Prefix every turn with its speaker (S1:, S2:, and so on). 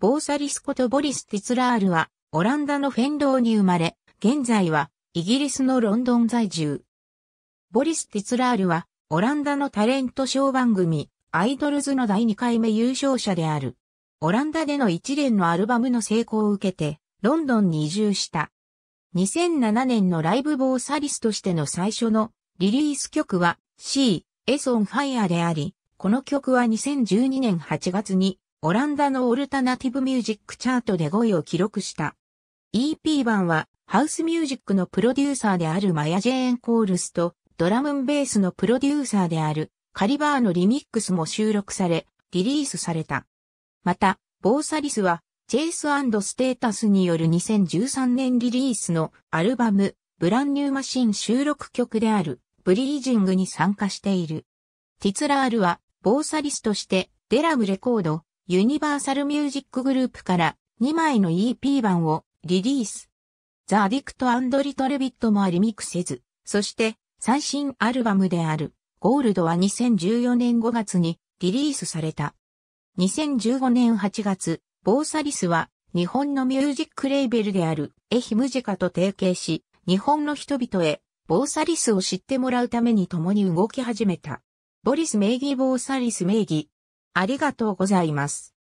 S1: ボーサリスことボリス・ティツラールは、オランダのフェンローに生まれ、現在は、イギリスのロンドン在住。ボリス・ティツラールは、オランダのタレントショー番組、アイドルズの第2回目優勝者である。オランダでの一連のアルバムの成功を受けて、ロンドンに移住した。2007年のライブボーサリスとしての最初のリリース曲は C、エソンファイアであり、この曲は2012年8月にオランダのオルタナティブミュージックチャートで5位を記録した。EP 版は、ハウスミュージックのプロデューサーであるマヤ・ジェーン・コールスと、ドラムンベースのプロデューサーである、カリバーのリミックスも収録され、リリースされた。また、ボーサリスは、チェイスステータスによる2013年リリースのアルバム、ブランニューマシン収録曲である、ブリージングに参加している。ティツラールは、ボーサリスとして、デラムレコード、ユニバーサルミュージックグループから2枚の EP 版をリリース。ザ・アディクト・アンド・リトル・ビットもリミックせず、そして最新アルバムであるゴールドは2014年5月にリリースされた。2015年8月、ボーサリスは日本のミュージックレーベルであるエヒムジカと提携し、日本の人々へボーサリスを知ってもらうために共に動き始めた。ボリス名義ボーサリス名義ありがとうございます。